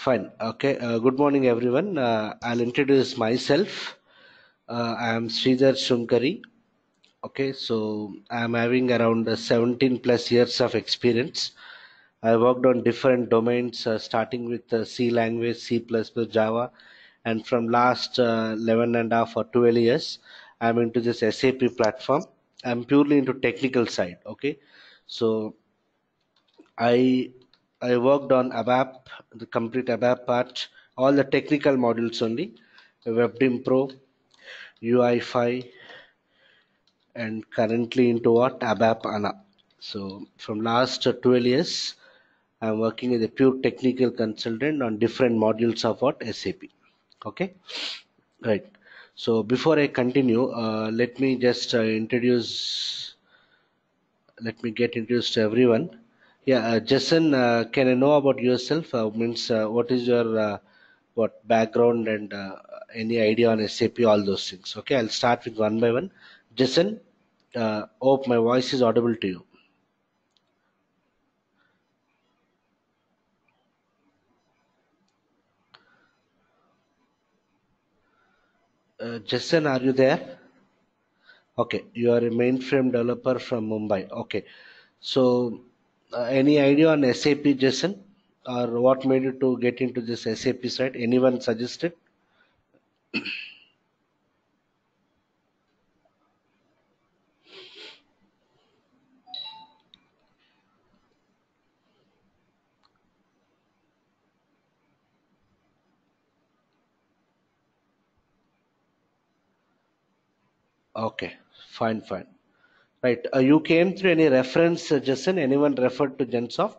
Fine. Okay. Uh, good morning, everyone. Uh, I'll introduce myself. Uh, I am Sridhar Shunkari. Okay. So I am having around uh, 17 plus years of experience. I worked on different domains, uh, starting with uh, C language, C++, Java, and from last 11 and a half or 12 years, I'm into this SAP platform. I'm purely into technical side. Okay. So I I worked on ABAP, the complete ABAP part, all the technical modules only, WebDim Pro, UI5, and currently into what ABAP ANA. So from last 12 years, I'm working as a pure technical consultant on different modules of what SAP. Okay, right. So before I continue, uh, let me just uh, introduce. Let me get introduced to everyone. Yeah, uh, Jason, uh, can I know about yourself? Uh, means, uh, what is your uh, what background and uh, any idea on SAP? All those things. Okay, I'll start with one by one. Jason, uh, hope my voice is audible to you. Uh, Jason, are you there? Okay, you are a mainframe developer from Mumbai. Okay, so uh, any idea on sap jason or what made you to get into this sap side anyone suggested okay fine fine Right. Uh, you came through any reference suggestion? Anyone referred to Gensoft?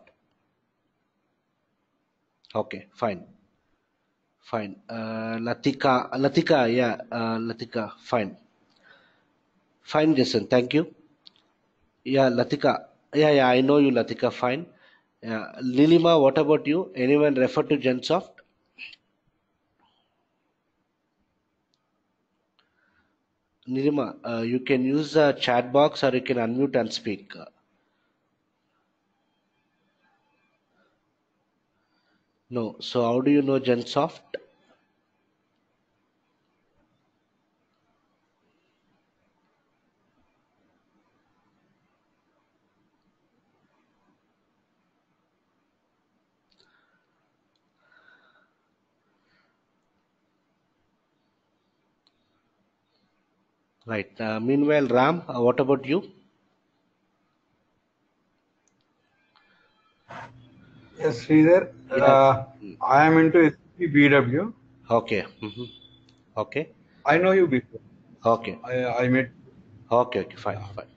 Okay, fine. Fine. Uh, Latika, Latika, yeah, uh, Latika, fine. Fine, Jason, thank you. Yeah, Latika. Yeah, yeah, I know you, Latika, fine. Yeah. Lilima, what about you? Anyone refer to Gensoft? Nirima, uh, you can use the chat box or you can unmute and speak. No. So how do you know Gensoft? Right. Uh, meanwhile, Ram, uh, what about you? Yes, Sridhar. Uh, I am into BW. Okay. Mm -hmm. Okay. I know you before. Okay. I, I met. Okay, okay, fine, yeah. fine.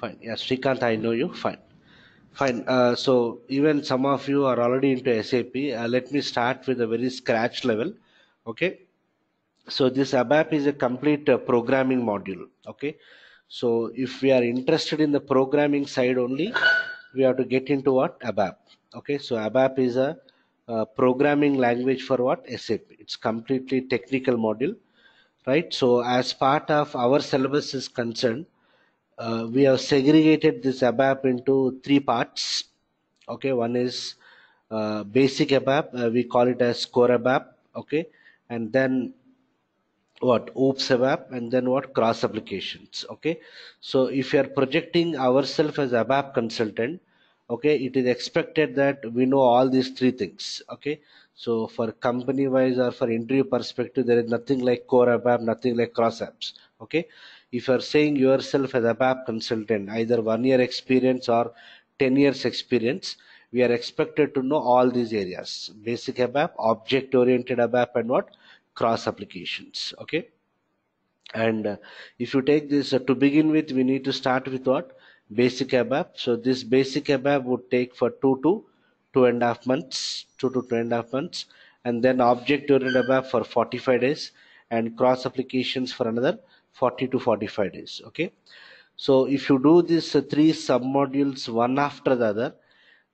Fine. Yes, Srikant, I know you. Fine. Fine. Uh, so, even some of you are already into SAP. Uh, let me start with a very scratch level. Okay so this ABAP is a complete uh, programming module okay so if we are interested in the programming side only we have to get into what ABAP okay so ABAP is a uh, programming language for what SAP it's completely technical module right so as part of our syllabus is concerned uh, we have segregated this ABAP into three parts okay one is uh, basic ABAP uh, we call it as core ABAP okay and then what OOPS and then what cross applications okay so if you are projecting ourselves as ABAP consultant okay it is expected that we know all these three things okay so for company wise or for interview perspective there is nothing like core ABAP nothing like cross apps okay if you are saying yourself as ABAP consultant either one year experience or 10 years experience we are expected to know all these areas basic ABAP object oriented ABAP and what cross applications okay and uh, if you take this uh, to begin with we need to start with what basic abap so this basic abap would take for two to two and a half months two to two and a half months and then object oriented abap for 45 days and cross applications for another 40 to 45 days okay so if you do this uh, three sub modules one after the other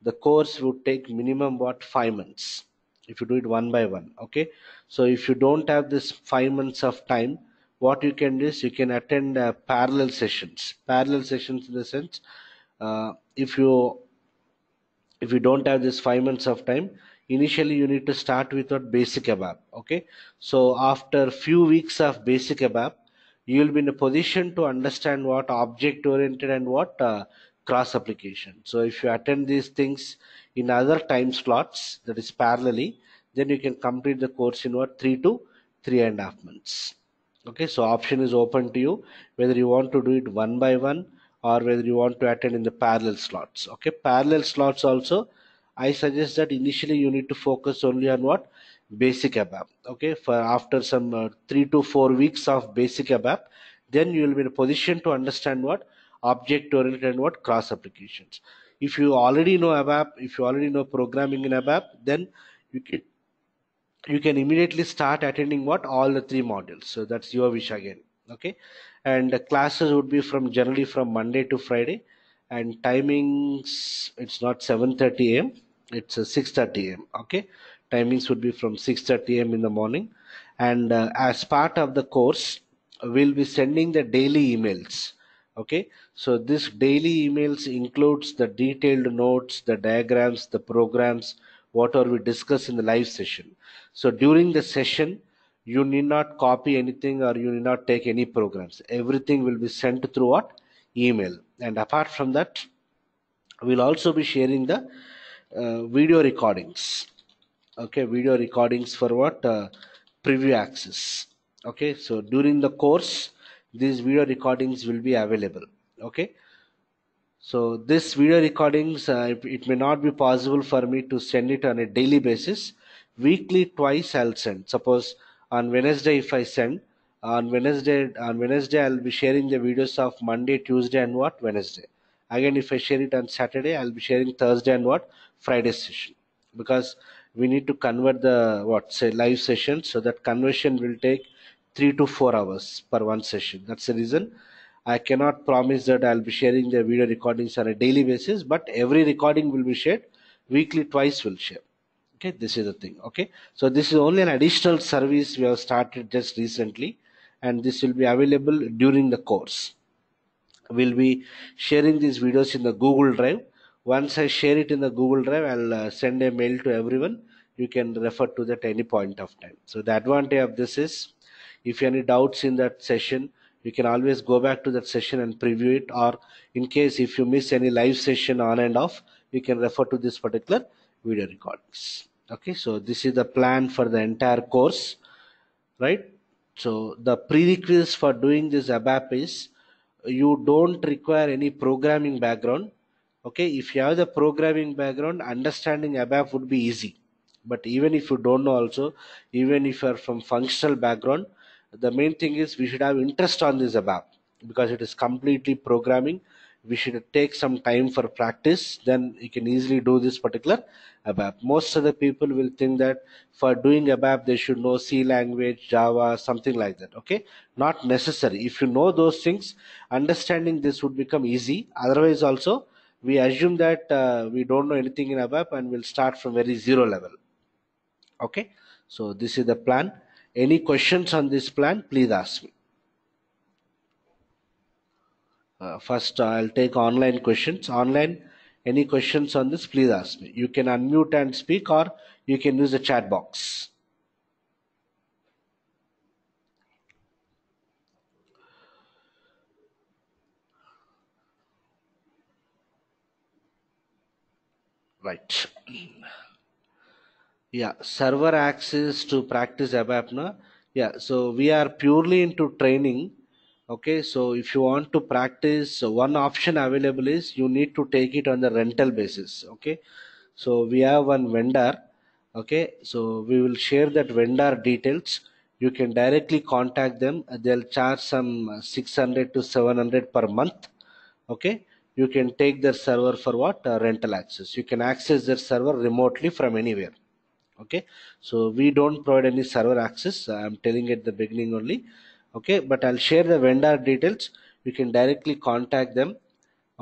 the course would take minimum what five months if you do it one by one okay so if you don't have this five months of time, what you can do is you can attend uh, parallel sessions. Parallel sessions in the sense, uh, if you if you don't have this five months of time, initially you need to start with what basic ABAP. Okay, so after few weeks of basic ABAP, you will be in a position to understand what object oriented and what uh, cross application. So if you attend these things in other time slots, that is parallelly, then you can complete the course in what three to three and a half months okay so option is open to you whether you want to do it one by one or whether you want to attend in the parallel slots okay parallel slots also i suggest that initially you need to focus only on what basic abap okay for after some uh, 3 to 4 weeks of basic abap then you will be in a position to understand what object oriented and what cross applications if you already know abap if you already know programming in abap then you can you can immediately start attending what all the three modules so that's your wish again okay and the classes would be from generally from monday to friday and timings it's not 7:30 a.m. it's 6:30 uh, a.m. okay timings would be from 6:30 a.m. in the morning and uh, as part of the course we'll be sending the daily emails okay so this daily emails includes the detailed notes the diagrams the programs whatever we discuss in the live session. So during the session, you need not copy anything or you need not take any programs. Everything will be sent through what? Email. And apart from that, we'll also be sharing the uh, video recordings. Okay, video recordings for what? Uh, preview access. Okay, so during the course, these video recordings will be available. Okay, so this video recordings uh, it may not be possible for me to send it on a daily basis weekly twice i'll send suppose on wednesday if i send on wednesday on wednesday i'll be sharing the videos of monday tuesday and what wednesday again if i share it on saturday i'll be sharing thursday and what friday session because we need to convert the what say live session so that conversion will take three to four hours per one session that's the reason I cannot promise that I'll be sharing the video recordings on a daily basis, but every recording will be shared weekly, twice will share. Okay, this is the thing. Okay, so this is only an additional service we have started just recently, and this will be available during the course. We'll be sharing these videos in the Google Drive. Once I share it in the Google Drive, I'll uh, send a mail to everyone. You can refer to that any point of time. So the advantage of this is, if you have any doubts in that session, you can always go back to that session and preview it or in case if you miss any live session on and off you can refer to this particular video recordings okay so this is the plan for the entire course right so the prerequisites for doing this abap is you don't require any programming background okay if you have the programming background understanding abap would be easy but even if you don't know also even if you are from functional background the main thing is we should have interest on this abap because it is completely programming we should take some time for practice then you can easily do this particular abap most of the people will think that for doing abap they should know c language java something like that okay not necessary if you know those things understanding this would become easy otherwise also we assume that uh, we don't know anything in abap and we'll start from very zero level okay so this is the plan any questions on this plan? Please ask me. Uh, first, I'll take online questions. Online, any questions on this? Please ask me. You can unmute and speak, or you can use the chat box. Right yeah server access to practice abap na yeah so we are purely into training okay so if you want to practice one option available is you need to take it on the rental basis okay so we have one vendor okay so we will share that vendor details you can directly contact them they'll charge some 600 to 700 per month okay you can take their server for what uh, rental access you can access their server remotely from anywhere okay so we don't provide any server access i'm telling at the beginning only okay but i'll share the vendor details you can directly contact them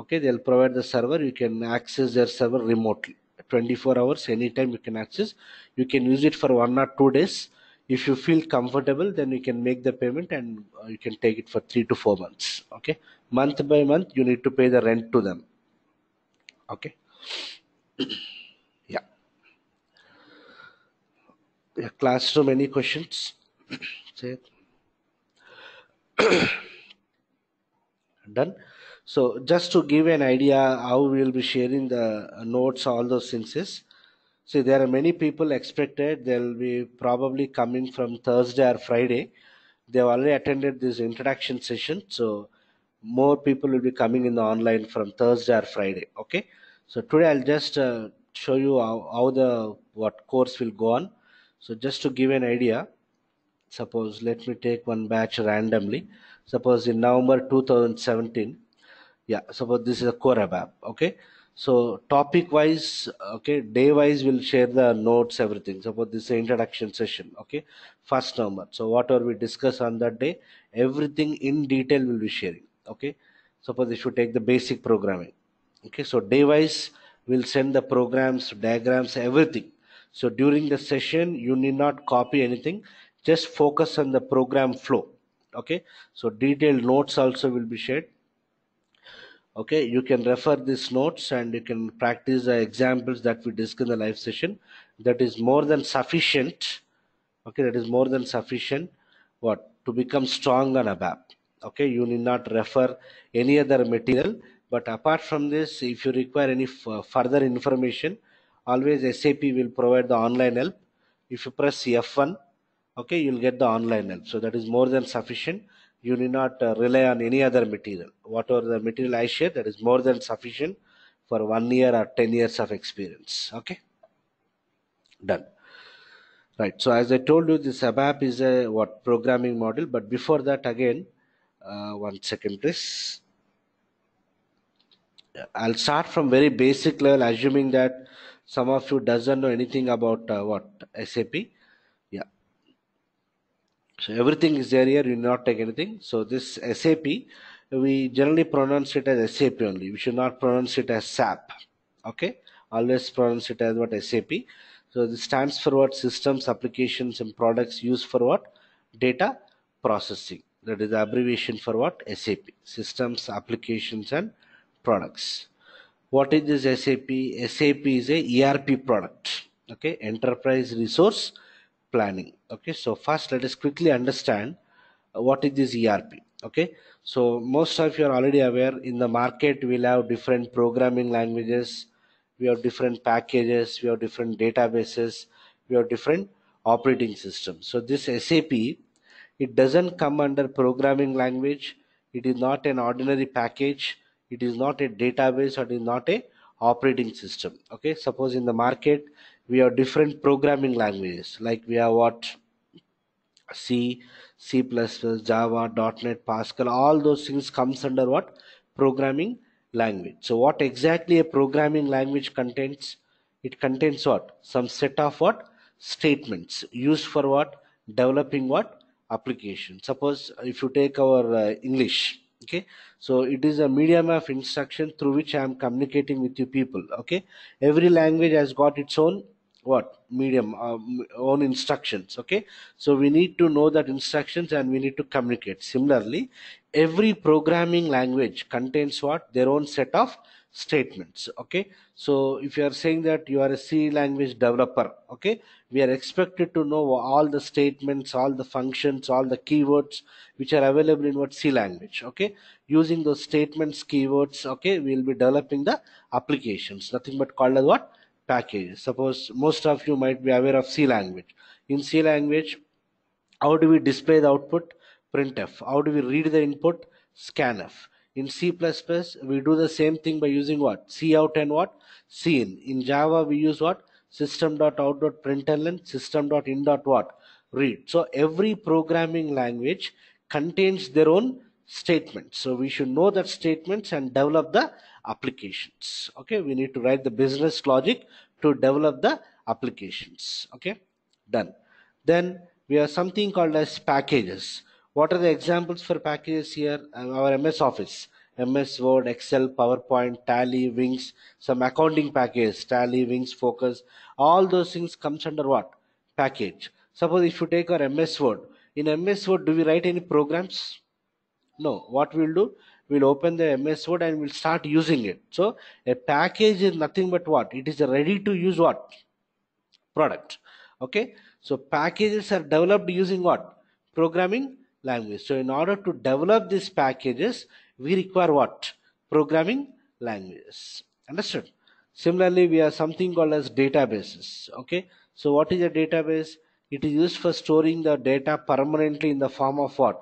okay they'll provide the server you can access their server remotely 24 hours anytime you can access you can use it for one or two days if you feel comfortable then you can make the payment and uh, you can take it for three to four months okay month by month you need to pay the rent to them okay classroom any questions say done so just to give an idea how we will be sharing the notes all those senses. see there are many people expected they'll be probably coming from thursday or friday they've already attended this introduction session so more people will be coming in the online from thursday or friday okay so today i'll just uh, show you how, how the what course will go on so just to give an idea suppose let me take one batch randomly suppose in November 2017 yeah suppose this is a core Korabab okay so topic wise okay day wise we'll share the notes everything suppose this introduction session okay first number. so whatever we discuss on that day everything in detail will be sharing okay suppose if you take the basic programming okay so day wise we'll send the programs diagrams everything so during the session, you need not copy anything. Just focus on the program flow. Okay. So detailed notes also will be shared. Okay. You can refer these notes and you can practice the examples that we discuss in the live session. That is more than sufficient. Okay. That is more than sufficient. What? To become strong on ABAP. Okay. You need not refer any other material. But apart from this, if you require any further information, always SAP will provide the online help. If you press F1, okay, you'll get the online help. So that is more than sufficient. You need not uh, rely on any other material. Whatever the material I share, that is more than sufficient for one year or 10 years of experience. Okay, done. Right, so as I told you, this ABAP is a what programming model, but before that, again, uh, one second, please. I'll start from very basic level, assuming that some of you doesn't know anything about uh, what sap yeah so everything is there here you not take anything so this sap we generally pronounce it as sap only we should not pronounce it as sap okay always pronounce it as what sap so this stands for what systems applications and products used for what data processing that is abbreviation for what sap systems applications and products what is this sap sap is a erp product okay enterprise resource planning okay so first let us quickly understand uh, what is this erp okay so most of you are already aware in the market we'll have different programming languages we have different packages we have different databases we have different operating systems so this sap it doesn't come under programming language it is not an ordinary package it is not a database or it is not a operating system okay suppose in the market we have different programming languages like we have what c c++ java net pascal all those things comes under what programming language so what exactly a programming language contains it contains what some set of what statements used for what developing what application suppose if you take our uh, english okay so it is a medium of instruction through which i am communicating with you people okay every language has got its own what medium uh, own instructions okay so we need to know that instructions and we need to communicate similarly every programming language contains what their own set of statements okay so if you are saying that you are a c language developer okay we are expected to know all the statements all the functions all the keywords which are available in what c language okay using those statements keywords okay we'll be developing the applications nothing but called as what package. suppose most of you might be aware of c language in c language how do we display the output printf how do we read the input scanf in C++, we do the same thing by using what? cout and what? cin. In Java, we use what? system.out.println, system.in.what? read. So every programming language contains their own statements. So we should know that statements and develop the applications. Okay, we need to write the business logic to develop the applications. Okay, done. Then we have something called as packages. What are the examples for packages here? Uh, our MS Office, MS Word, Excel, PowerPoint, Tally, Wings, some accounting packages, Tally, Wings, Focus. All those things comes under what? Package. Suppose if you take our MS Word. In MS Word, do we write any programs? No. What we'll do? We'll open the MS Word and we'll start using it. So a package is nothing but what? It is a ready to use what? Product. Okay. So packages are developed using what? Programming language. So in order to develop these packages, we require what? Programming languages. Understood? Similarly, we have something called as databases. Okay. So what is a database? It is used for storing the data permanently in the form of what?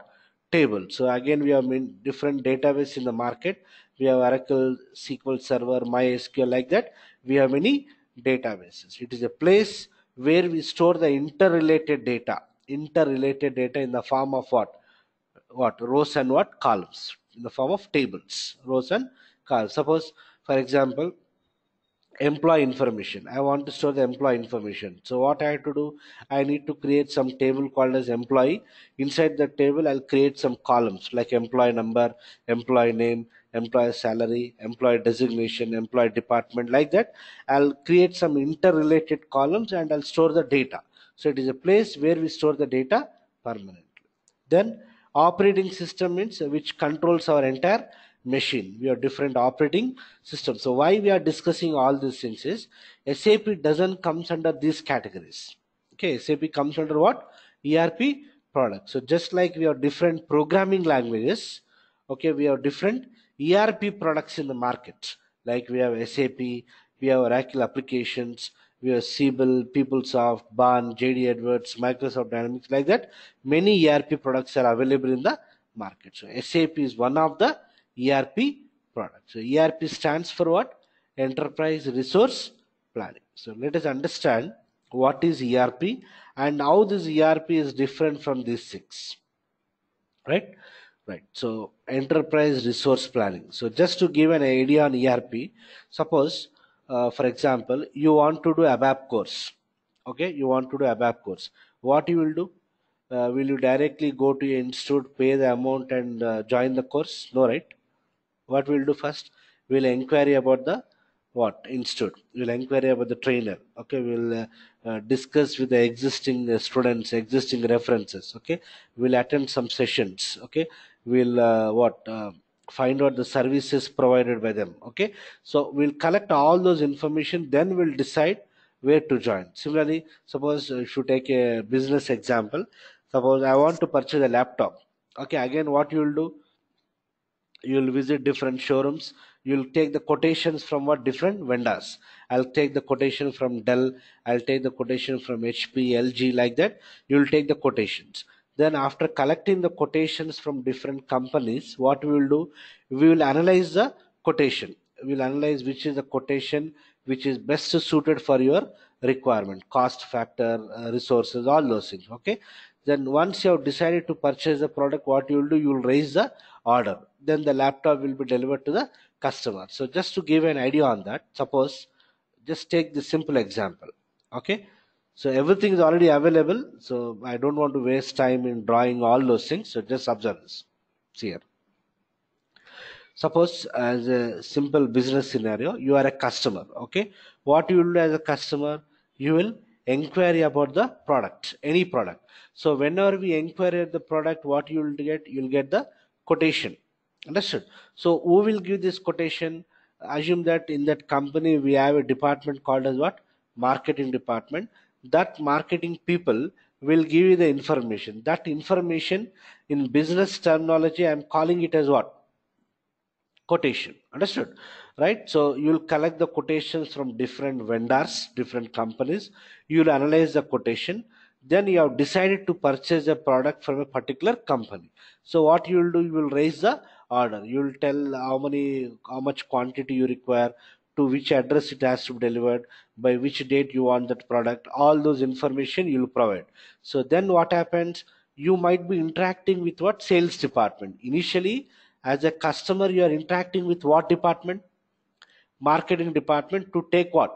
Table. So again, we have different database in the market. We have Oracle, SQL Server, MySQL like that. We have many databases. It is a place where we store the interrelated data interrelated data in the form of what what rows and what columns in the form of tables rows and columns suppose for example employee information i want to store the employee information so what i have to do i need to create some table called as employee inside the table i'll create some columns like employee number employee name employee salary employee designation employee department like that i'll create some interrelated columns and i'll store the data so it is a place where we store the data permanently. Then operating system means which controls our entire machine. We have different operating systems. So why we are discussing all these things is SAP doesn't comes under these categories. Okay, SAP comes under what? ERP product. So just like we have different programming languages, okay, we have different ERP products in the market. Like we have SAP, we have Oracle applications, we have Siebel, PeopleSoft, Barn, JD Edwards, Microsoft Dynamics, like that. Many ERP products are available in the market. So SAP is one of the ERP products. So ERP stands for what? Enterprise Resource Planning. So let us understand what is ERP and how this ERP is different from these six. Right? Right. So enterprise resource planning. So just to give an idea on ERP, suppose uh, for example you want to do abap course okay you want to do abap course what you will do uh, will you directly go to your institute pay the amount and uh, join the course no right what we'll do first we'll inquire about the what institute we'll inquire about the trainer okay we'll uh, uh, discuss with the existing uh, students existing references okay we'll attend some sessions okay we'll uh, what uh, find out the services provided by them okay so we'll collect all those information then we'll decide where to join similarly suppose uh, if you take a business example suppose i want to purchase a laptop okay again what you'll do you'll visit different showrooms you'll take the quotations from what different vendors i'll take the quotation from dell i'll take the quotation from hp lg like that you'll take the quotations then after collecting the quotations from different companies, what we will do, we will analyze the quotation. We will analyze which is the quotation which is best suited for your requirement, cost factor, uh, resources, all those things. Okay. Then once you have decided to purchase the product, what you will do, you will raise the order. Then the laptop will be delivered to the customer. So just to give an idea on that, suppose just take the simple example. Okay so everything is already available. So I don't want to waste time in drawing all those things. So just observe this. See here. Suppose as a simple business scenario, you are a customer. Okay. What you will do as a customer, you will inquire about the product, any product. So whenever we inquire the product, what you will get, you'll get the quotation. Understood? So who will give this quotation? Assume that in that company we have a department called as what? Marketing department that marketing people will give you the information. That information in business terminology, I'm calling it as what? Quotation. Understood? Right? So you'll collect the quotations from different vendors, different companies. You'll analyze the quotation. Then you have decided to purchase a product from a particular company. So what you will do, you will raise the order. You will tell how many, how much quantity you require, to which address it has to be delivered by which date you want that product all those information you'll provide so then what happens you might be interacting with what sales department initially as a customer you are interacting with what department marketing department to take what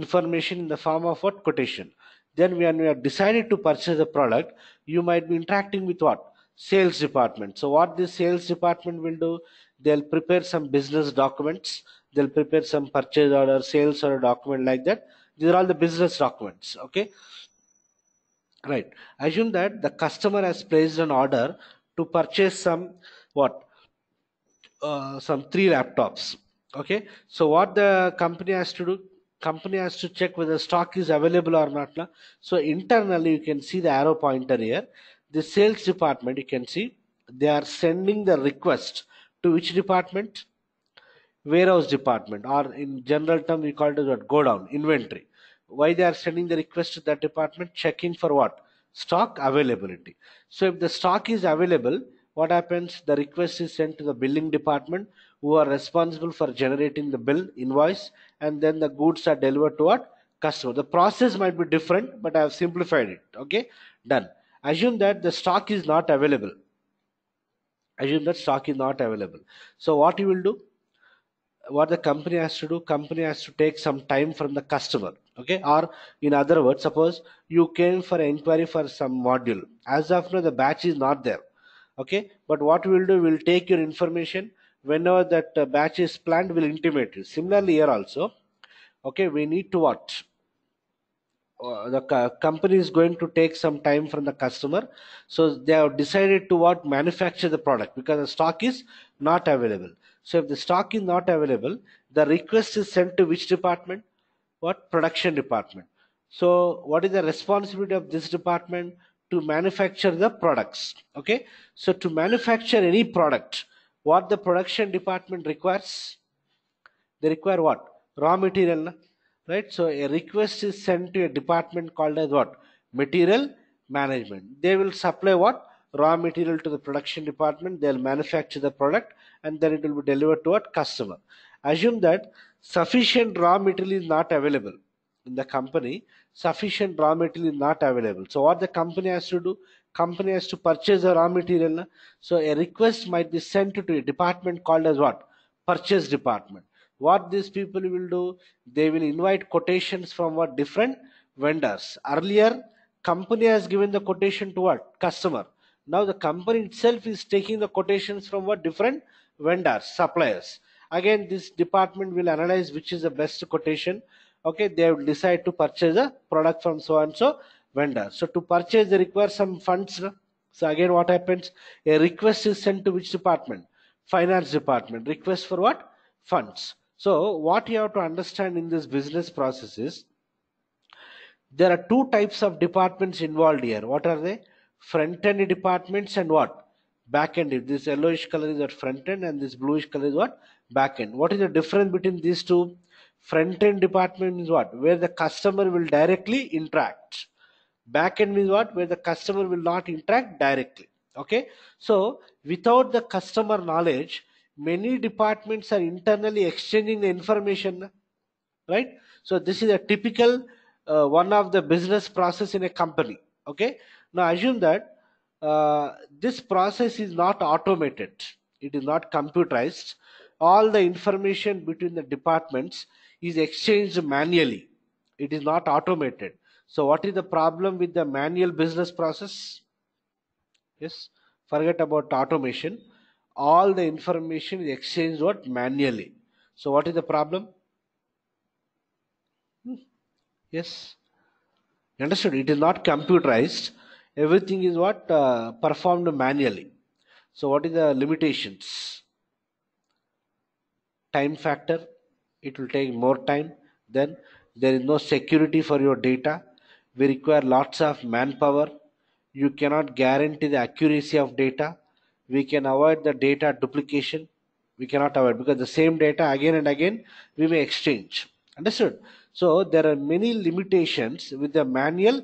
information in the form of what quotation then when you have decided to purchase the product you might be interacting with what sales department so what the sales department will do they'll prepare some business documents they'll prepare some purchase order sales or a document like that these are all the business documents okay right assume that the customer has placed an order to purchase some what uh, some three laptops okay so what the company has to do company has to check whether stock is available or not so internally you can see the arrow pointer here the sales department you can see they are sending the request to which department warehouse department or in general term we call it what go down inventory why they are sending the request to that department checking for what stock availability so if the stock is available what happens the request is sent to the billing department who are responsible for generating the bill invoice and then the goods are delivered to what customer the process might be different but i have simplified it okay done assume that the stock is not available assume that stock is not available so what you will do what the company has to do company has to take some time from the customer okay or in other words suppose you came for inquiry for some module as of now the batch is not there okay but what we'll do we'll take your information whenever that uh, batch is planned we'll intimate you similarly here also okay we need to what uh, the company is going to take some time from the customer so they have decided to what manufacture the product because the stock is not available so if the stock is not available, the request is sent to which department? What? Production department. So what is the responsibility of this department? To manufacture the products. Okay. So to manufacture any product, what the production department requires? They require what? Raw material. Right. So a request is sent to a department called as what? Material management. They will supply what? raw material to the production department, they'll manufacture the product and then it will be delivered to a customer. Assume that sufficient raw material is not available in the company, sufficient raw material is not available. So what the company has to do, company has to purchase the raw material. So a request might be sent to a department called as what? Purchase department. What these people will do, they will invite quotations from what different vendors. Earlier, company has given the quotation to what? Customer. Now the company itself is taking the quotations from what different vendors, suppliers. Again, this department will analyze which is the best quotation. Okay, they will decide to purchase a product from so and so vendor. So to purchase, they require some funds. So again, what happens? A request is sent to which department? Finance department. Request for what? Funds. So what you have to understand in this business process is there are two types of departments involved here. What are they? front end departments and what? Back end. If this yellowish color is at front end and this bluish color is what? Back end. What is the difference between these two? Front end department is what? Where the customer will directly interact. Back end means what? Where the customer will not interact directly. Okay. So without the customer knowledge, many departments are internally exchanging the information. Right. So this is a typical uh, one of the business process in a company. Okay. Now assume that uh, this process is not automated. It is not computerized. All the information between the departments is exchanged manually. It is not automated. So what is the problem with the manual business process? Yes, forget about automation. All the information is exchanged what manually. So what is the problem? Hmm. Yes. Understood? It is not computerized everything is what uh, performed manually so what is the limitations time factor it will take more time then there is no security for your data we require lots of manpower you cannot guarantee the accuracy of data we can avoid the data duplication we cannot avoid because the same data again and again we may exchange understood so there are many limitations with the manual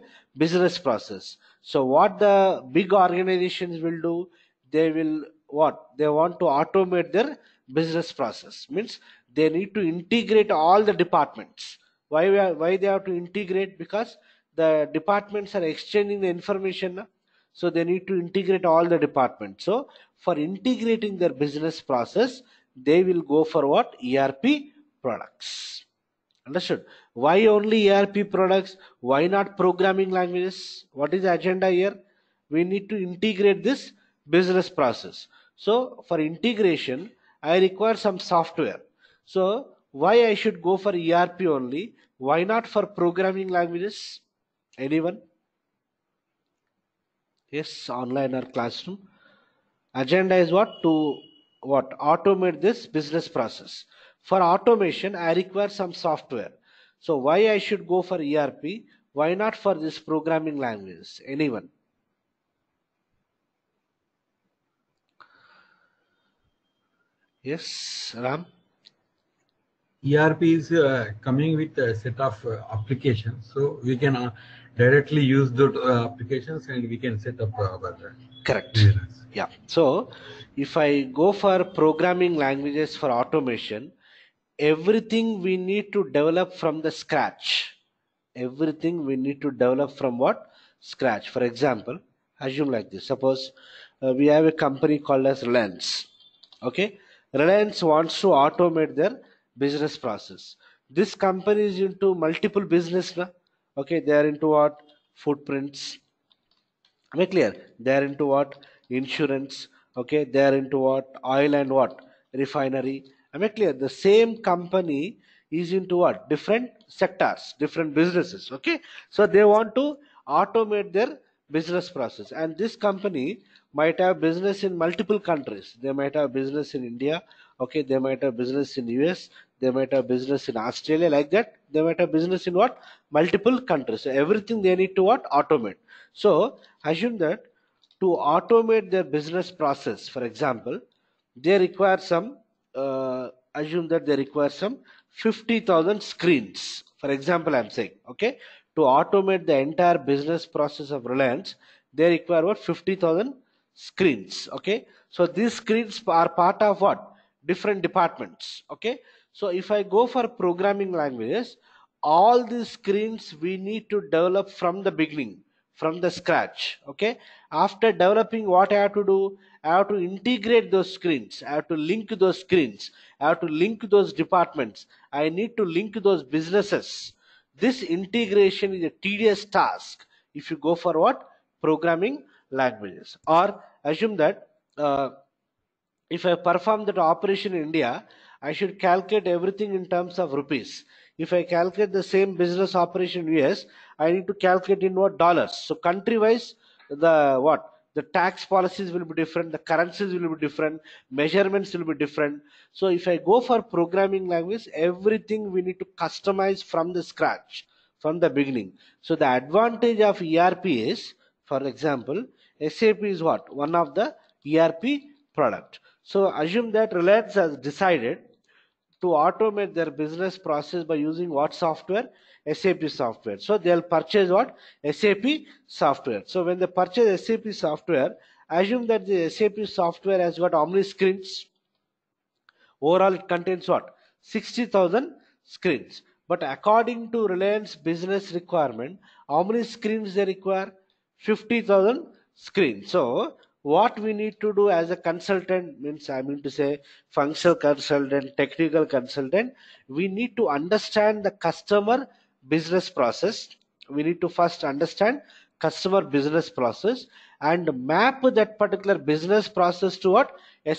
business process so what the big organizations will do, they will what? They want to automate their business process. Means they need to integrate all the departments. Why we are, why they have to integrate? Because the departments are exchanging the information. So they need to integrate all the departments. So for integrating their business process, they will go for what? ERP products. Understood? Why only ERP products? Why not programming languages? What is the agenda here? We need to integrate this business process. So for integration, I require some software. So why I should go for ERP only? Why not for programming languages? Anyone? Yes, online or classroom. Agenda is what? To what? Automate this business process. For automation, I require some software. So why I should go for ERP? Why not for this programming languages? Anyone? Yes, Ram? ERP is uh, coming with a set of uh, applications. So we can uh, directly use the uh, applications and we can set up our uh, Correct. Yeah. So if I go for programming languages for automation, everything we need to develop from the scratch everything we need to develop from what scratch for example assume like this suppose uh, we have a company called as reliance okay reliance wants to automate their business process this company is into multiple business na? okay they are into what footprints am i clear they are into what insurance okay they are into what oil and what refinery Am I clear? The same company is into what? Different sectors, different businesses. Okay. So they want to automate their business process. And this company might have business in multiple countries. They might have business in India. Okay. They might have business in US. They might have business in Australia like that. They might have business in what? Multiple countries. So everything they need to what? Automate. So assume that to automate their business process, for example, they require some uh, assume that they require some 50,000 screens. For example, I'm saying, okay, to automate the entire business process of Reliance, they require about 50,000 screens, okay. So these screens are part of what? Different departments, okay. So if I go for programming languages, all these screens we need to develop from the beginning from the scratch okay after developing what i have to do i have to integrate those screens i have to link those screens i have to link those departments i need to link those businesses this integration is a tedious task if you go for what programming languages or assume that uh, if i perform that operation in india i should calculate everything in terms of rupees if I calculate the same business operation yes, US, I need to calculate in what dollars. So country wise, the what? The tax policies will be different, the currencies will be different, measurements will be different. So if I go for programming language, everything we need to customize from the scratch, from the beginning. So the advantage of ERP is, for example, SAP is what? One of the ERP product. So assume that Reliance has decided to automate their business process by using what software? SAP software. So they'll purchase what? SAP software. So when they purchase SAP software, assume that the SAP software has got how many screens? Overall it contains what? 60,000 screens. But according to Reliance business requirement, how many screens they require? 50,000 screens. So what we need to do as a consultant means i mean to say functional consultant technical consultant we need to understand the customer business process we need to first understand customer business process and map that particular business process to what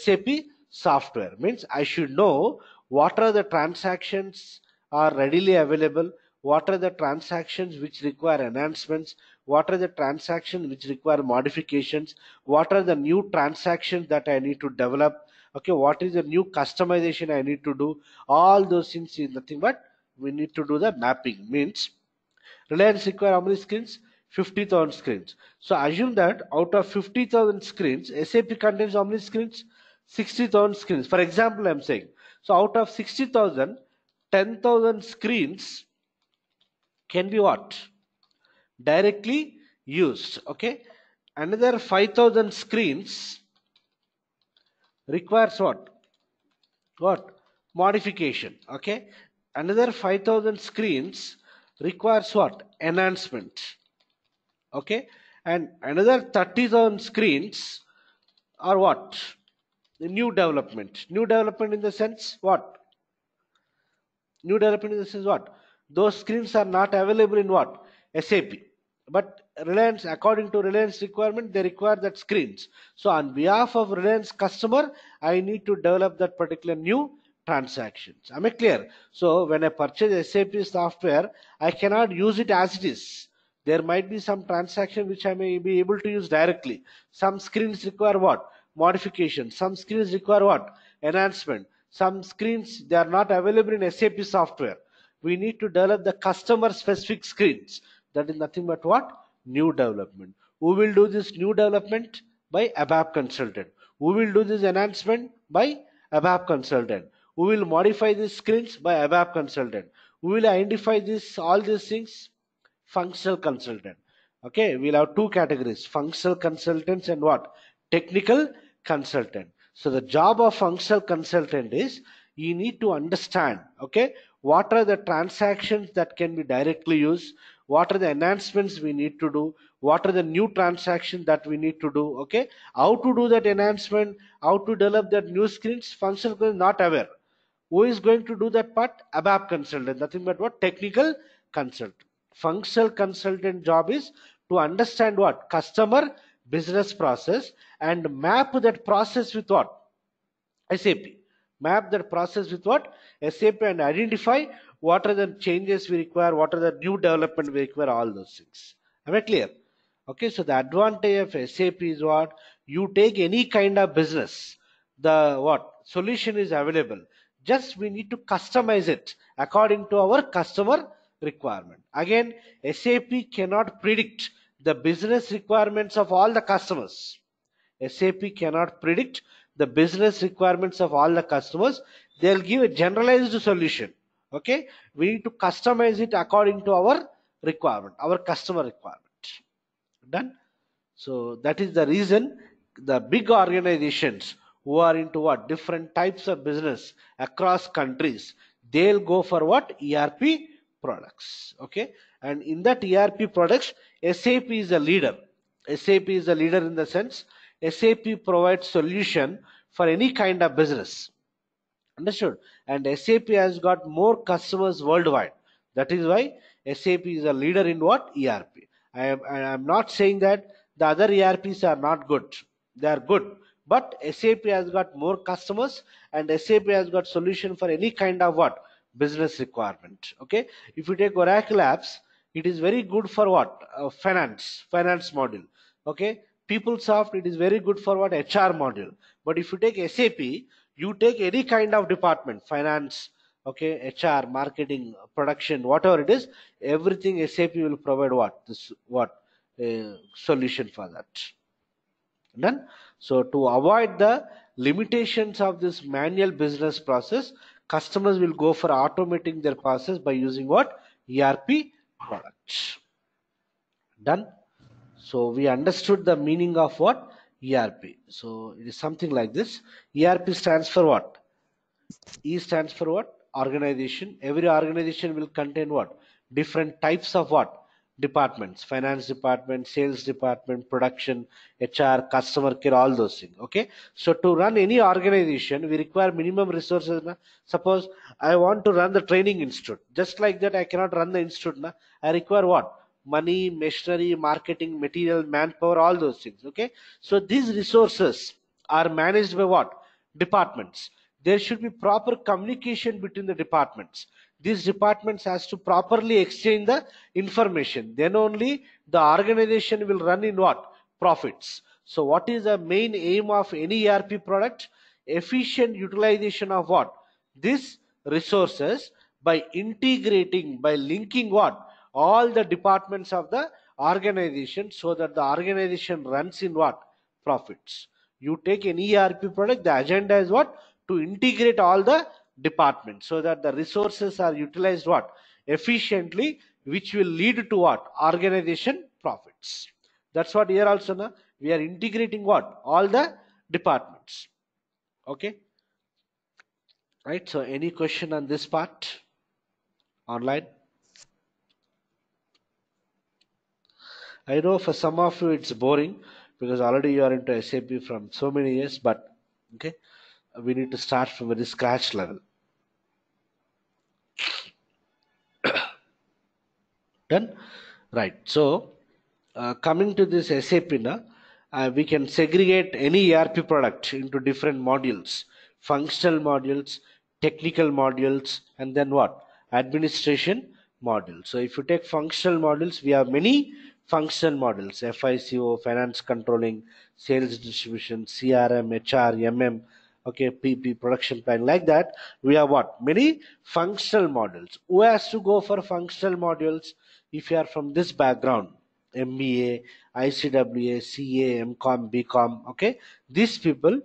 sap software means i should know what are the transactions are readily available what are the transactions which require enhancements what are the transactions which require modifications what are the new transactions that i need to develop okay what is the new customization i need to do all those things is nothing but we need to do the mapping means reliance require how many screens 50,000 screens. So assume that out of 50,000 screens, SAP contains how many screens? 60,000 screens. For example, I'm saying. So out of 60,000, 10,000 screens can be what? directly used okay another 5000 screens requires what what modification okay another 5000 screens requires what enhancement okay and another 30000 screens are what the new development new development in the sense what new development in the sense what those screens are not available in what SAP. But Reliance, according to Reliance requirement, they require that screens. So on behalf of Reliance customer, I need to develop that particular new transactions. Am I clear? So when I purchase SAP software, I cannot use it as it is. There might be some transaction which I may be able to use directly. Some screens require what? Modification. Some screens require what? Enhancement. Some screens, they are not available in SAP software. We need to develop the customer specific screens that is nothing but what new development who will do this new development by abap consultant who will do this enhancement by abap consultant who will modify these screens by abap consultant who will identify this all these things functional consultant okay we'll have two categories functional consultants and what technical consultant so the job of functional consultant is you need to understand okay what are the transactions that can be directly used what are the enhancements we need to do what are the new transactions that we need to do okay how to do that enhancement how to develop that new screens functional is not aware who is going to do that part abap consultant nothing but what technical consultant functional consultant job is to understand what customer business process and map that process with what sap map that process with what SAP and identify what are the changes we require, what are the new development we require, all those things. Am I clear? Okay, so the advantage of SAP is what you take any kind of business, the what solution is available. Just we need to customize it according to our customer requirement. Again, SAP cannot predict the business requirements of all the customers. SAP cannot predict the business requirements of all the customers they'll give a generalized solution okay we need to customize it according to our requirement our customer requirement done so that is the reason the big organizations who are into what different types of business across countries they'll go for what erp products okay and in that erp products sap is a leader sap is a leader in the sense SAP provides solution for any kind of business. Understood? And SAP has got more customers worldwide. That is why SAP is a leader in what? ERP. I am, I am not saying that the other ERPs are not good. They are good. But SAP has got more customers and SAP has got solution for any kind of what? Business requirement. Okay. If you take Oracle apps, it is very good for what? Uh, finance, finance model. Okay. PeopleSoft, it is very good for what HR module. But if you take SAP, you take any kind of department, finance, okay, HR, marketing, production, whatever it is, everything SAP will provide what this what uh, solution for that. Done. So to avoid the limitations of this manual business process, customers will go for automating their process by using what ERP products. Done. So we understood the meaning of what? ERP. So it is something like this. ERP stands for what? E stands for what? Organization. Every organization will contain what? Different types of what? Departments. Finance department, sales department, production, HR, customer care, all those things. Okay. So to run any organization, we require minimum resources. Na? Suppose I want to run the training institute. Just like that, I cannot run the institute. Na? I require what? money, machinery, marketing, material, manpower, all those things. Okay. So these resources are managed by what? Departments. There should be proper communication between the departments. These departments has to properly exchange the information. Then only the organization will run in what? Profits. So what is the main aim of any ERP product? Efficient utilization of what? These resources by integrating, by linking what? all the departments of the organization so that the organization runs in what? Profits. You take an ERP product, the agenda is what? To integrate all the departments so that the resources are utilized what? Efficiently, which will lead to what? Organization profits. That's what here also na? we are integrating what? All the departments. Okay. Right. So any question on this part? Online. I know for some of you it's boring because already you are into SAP from so many years, but okay, we need to start from a scratch level. Done? Right. So, uh, coming to this SAP, uh, we can segregate any ERP product into different modules functional modules, technical modules, and then what? Administration modules. So if you take functional modules, we have many function models FICO, finance controlling, sales distribution, CRM, HR, MM, okay, PP, production plan, like that. We have what? Many functional models. Who has to go for functional modules if you are from this background? MBA, ICWA, CA, MCOM, BCom, okay? These people,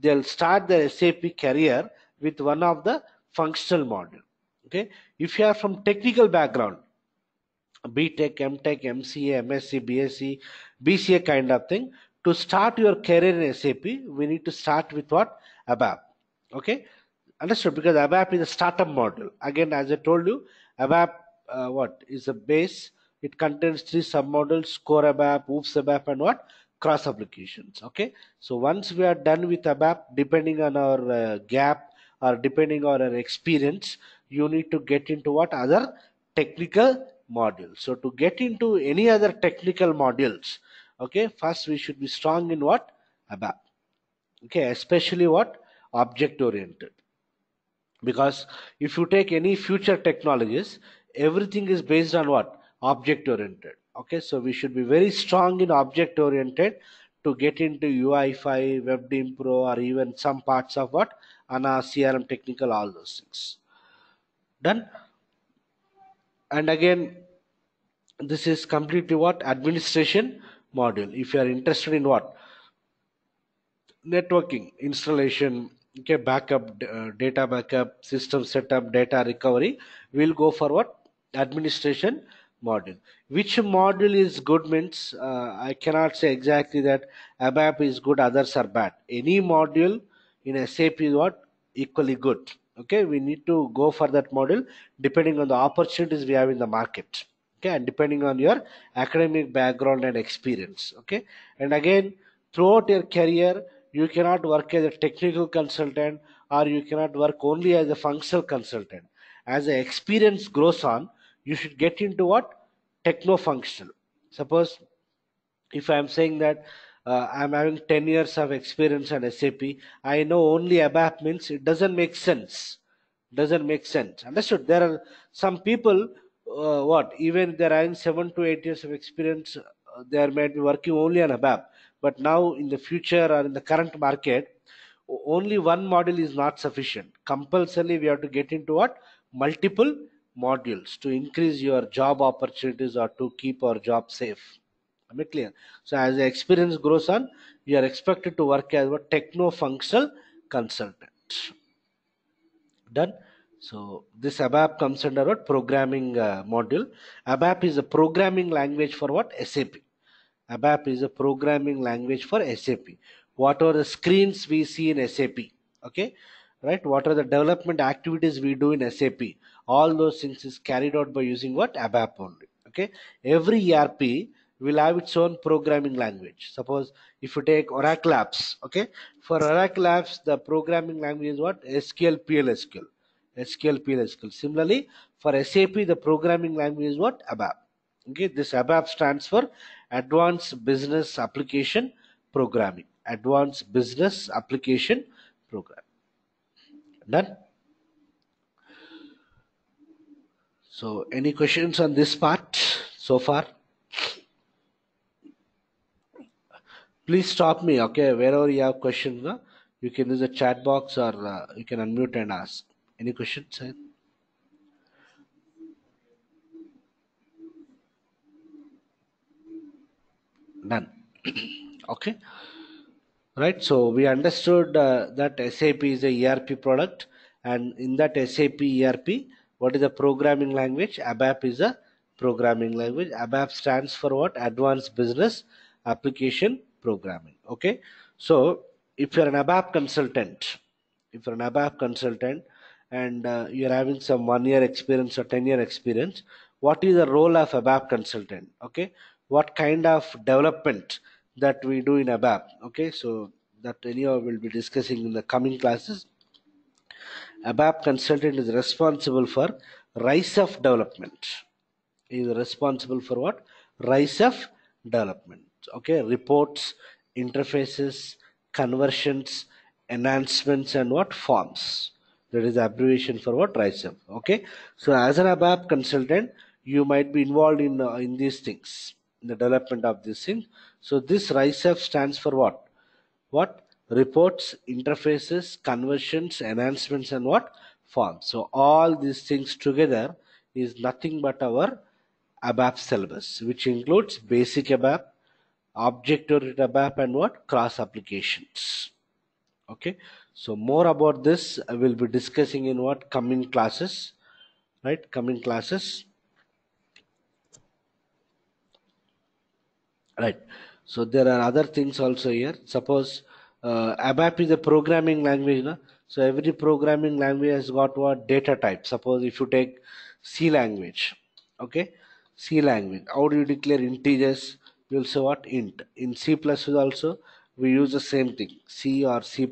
they'll start their SAP career with one of the functional model, okay? If you are from technical background, B.Tech, M.Tech, MCA, MSc, BSc, BCA kind of thing. To start your career in SAP, we need to start with what? ABAP. Okay, understood? Because ABAP is a startup model. Again, as I told you, ABAP uh, what is a base. It contains three submodels: Core ABAP, Oops ABAP, and what? Cross applications. Okay, so once we are done with ABAP, depending on our uh, gap or depending on our experience, you need to get into what other technical module. So to get into any other technical modules, okay, first we should be strong in what? ABAP. Okay, especially what? Object oriented. Because if you take any future technologies, everything is based on what? Object oriented. Okay, so we should be very strong in object oriented to get into UI5, WebDim Pro, or even some parts of what? ANA, CRM technical, all those things. Done? And again, this is completely what administration module if you are interested in what networking installation okay backup uh, data backup system setup data recovery we'll go for what administration module which module is good means uh, i cannot say exactly that abap is good others are bad any module in sap is what equally good okay we need to go for that module depending on the opportunities we have in the market okay and depending on your academic background and experience okay and again throughout your career you cannot work as a technical consultant or you cannot work only as a functional consultant as the experience grows on you should get into what techno functional suppose if i am saying that uh, i'm having 10 years of experience on sap i know only abap means it doesn't make sense doesn't make sense understood there are some people uh, what even if they're having seven to eight years of experience uh, they might be working only on abap but now in the future or in the current market only one module is not sufficient compulsorily we have to get into what multiple modules to increase your job opportunities or to keep our job safe am i clear so as the experience grows on you are expected to work as a techno functional consultant done so this ABAP comes under what programming uh, module. ABAP is a programming language for what SAP. ABAP is a programming language for SAP. What are the screens we see in SAP? Okay, right? What are the development activities we do in SAP? All those things is carried out by using what ABAP only. Okay, every ERP will have its own programming language. Suppose if you take Oracle Apps, okay, for Oracle Apps the programming language is what SQL PLSQL SQL, PL/SQL. Similarly, for SAP, the programming language is what? ABAP. Okay, this ABAP stands for Advanced Business Application Programming. Advanced Business Application Program. Done. So, any questions on this part so far? Please stop me, okay? Wherever you have questions, you can use the chat box or uh, you can unmute and ask. Any questions, None. okay. Right. So we understood uh, that SAP is a ERP product and in that SAP ERP, what is the programming language? ABAP is a programming language. ABAP stands for what? Advanced Business Application Programming. Okay. So if you're an ABAP consultant, if you're an ABAP consultant, and uh, you're having some one year experience or 10 year experience what is the role of abap consultant okay what kind of development that we do in abap okay so that anyhow will be discussing in the coming classes abap consultant is responsible for rise of development is responsible for what rise of development okay reports interfaces conversions enhancements and what forms that is abbreviation for what RISEP okay so as an ABAP consultant you might be involved in uh, in these things in the development of this thing. so this RISEP stands for what what reports interfaces conversions enhancements and what forms so all these things together is nothing but our ABAP syllabus which includes basic ABAP object oriented ABAP and what cross applications okay so more about this i will be discussing in what coming classes right coming classes right so there are other things also here suppose uh, ABAP is a programming language. No? So every programming language has got what data type. Suppose if you take C language, okay, C language. How do you declare integers? You'll say what int. In C plus also we use the same thing C or C++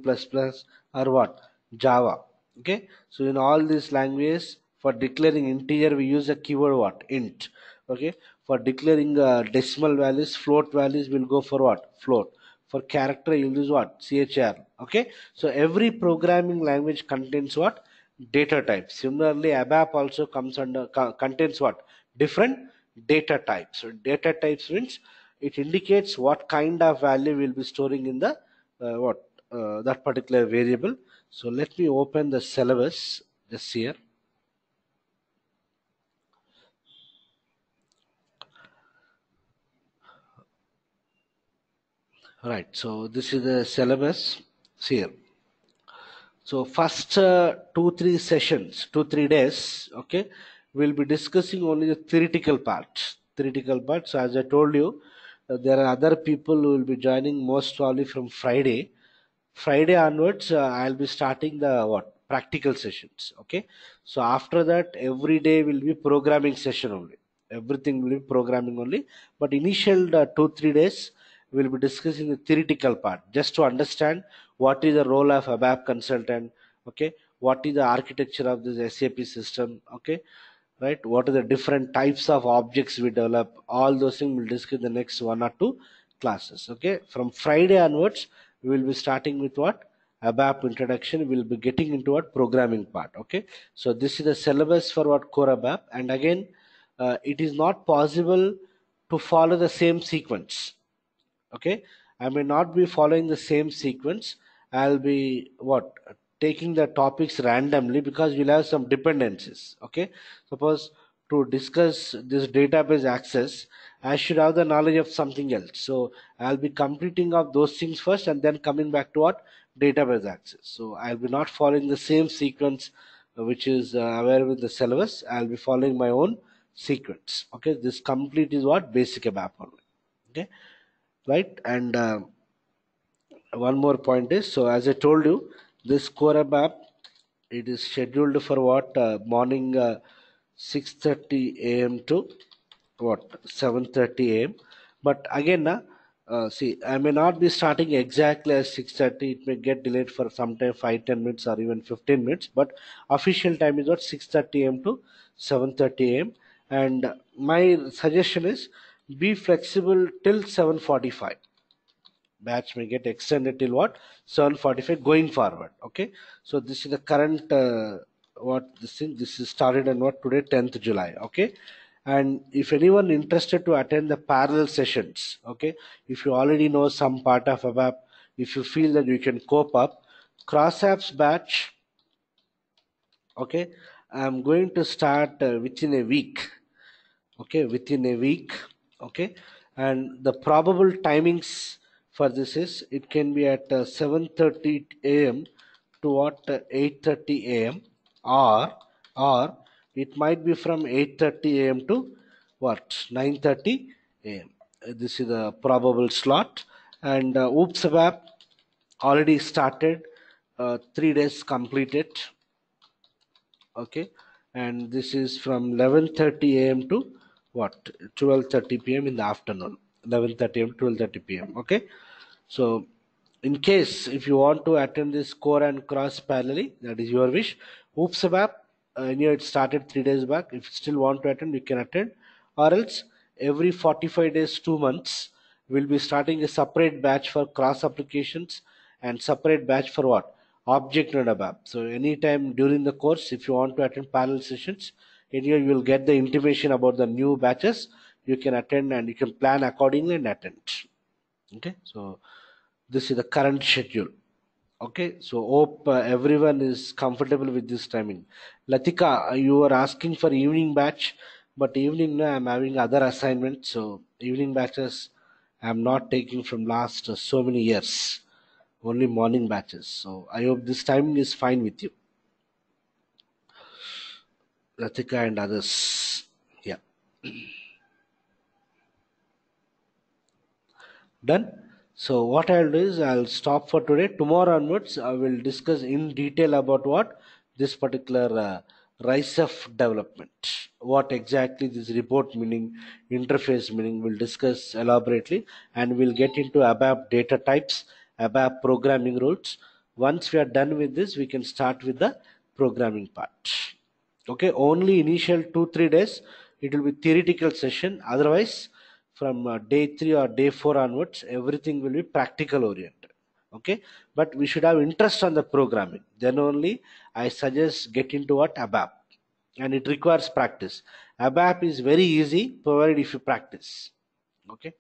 or what Java okay so in all these languages for declaring integer we use a keyword what int okay for declaring uh, decimal values float values will go for what float for character you'll use what chr okay so every programming language contains what data type similarly abap also comes under co contains what different data types so data types means it indicates what kind of value we'll be storing in the uh, what uh, that particular variable so let me open the syllabus this here right so this is the syllabus here so first uh, two three sessions two three days okay we'll be discussing only the theoretical part theoretical part so as i told you uh, there are other people who will be joining most probably from Friday. Friday onwards, uh, I'll be starting the what practical sessions. Okay, so after that, every day will be programming session only. Everything will be programming only. But initial uh, two three days, we'll be discussing the theoretical part just to understand what is the role of a BAP consultant. Okay, what is the architecture of this SAP system. Okay, right what are the different types of objects we develop all those things we'll discuss in the next one or two classes okay from friday onwards we will be starting with what ABAP introduction we will be getting into what programming part okay so this is the syllabus for what core ABAP and again uh, it is not possible to follow the same sequence okay I may not be following the same sequence I'll be what taking the topics randomly because we'll have some dependencies okay suppose to discuss this database access i should have the knowledge of something else so i'll be completing of those things first and then coming back to what database access so i'll be not following the same sequence uh, which is uh, available in the syllabus i'll be following my own sequence okay this complete is what basic map only okay right and uh, one more point is so as i told you this Quora map, it is scheduled for what uh, morning 6:30 uh, a.m. to what 7:30 a.m. But again, uh, uh, see i may not be starting exactly at 6.30 it may get delayed for some time 5 10 minutes or even 15 minutes but official time is what 6.30 am to 7.30 am and my suggestion is be flexible till 7.45 batch may get extended till what 745 going forward okay so this is the current uh, what this thing this is started and what today 10th july okay and if anyone interested to attend the parallel sessions okay if you already know some part of abap if you feel that you can cope up cross apps batch okay i'm going to start uh, within a week okay within a week okay and the probable timings for this is it can be at uh, 7.30 a.m. to what uh, 8.30 a.m. or or it might be from 8.30 a.m. to what 9.30 a.m. Uh, this is the probable slot and uh, OopsWap already started uh, three days completed okay and this is from 11.30 a.m. to what 12.30 p.m. in the afternoon 11.30 a.m. 12.30 p.m. okay so in case if you want to attend this core and cross parallelly that is your wish oopsabap uh, you know it started three days back if you still want to attend you can attend or else every 45 days two months we'll be starting a separate batch for cross applications and separate batch for what object node app so anytime during the course if you want to attend parallel sessions in here you will get the intimation about the new batches you can attend and you can plan accordingly and attend okay so this is the current schedule okay so hope uh, everyone is comfortable with this timing latika uh, you were asking for evening batch but evening no, i'm having other assignments so evening batches i'm not taking from last uh, so many years only morning batches so i hope this timing is fine with you latika and others yeah done so what I'll do is I'll stop for today tomorrow onwards I will discuss in detail about what this particular uh, rise of development what exactly this report meaning interface meaning we'll discuss elaborately and we'll get into ABAP data types ABAP programming rules once we are done with this we can start with the programming part okay only initial two three days it will be theoretical session otherwise from uh, day 3 or day 4 onwards everything will be practical oriented okay but we should have interest on the programming then only i suggest get into what abap and it requires practice abap is very easy provided if you practice okay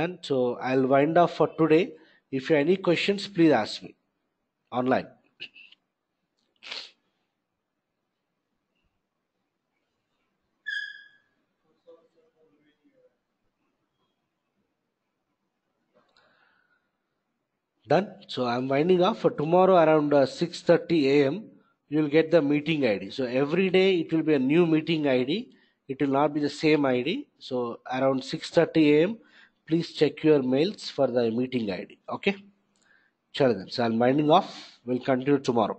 done so i'll wind up for today if you have any questions please ask me online done so i'm winding up for tomorrow around 6:30 uh, a.m you'll get the meeting id so every day it will be a new meeting id it will not be the same id so around 6:30 a.m please check your mails for the meeting id okay so i'm winding off we'll continue tomorrow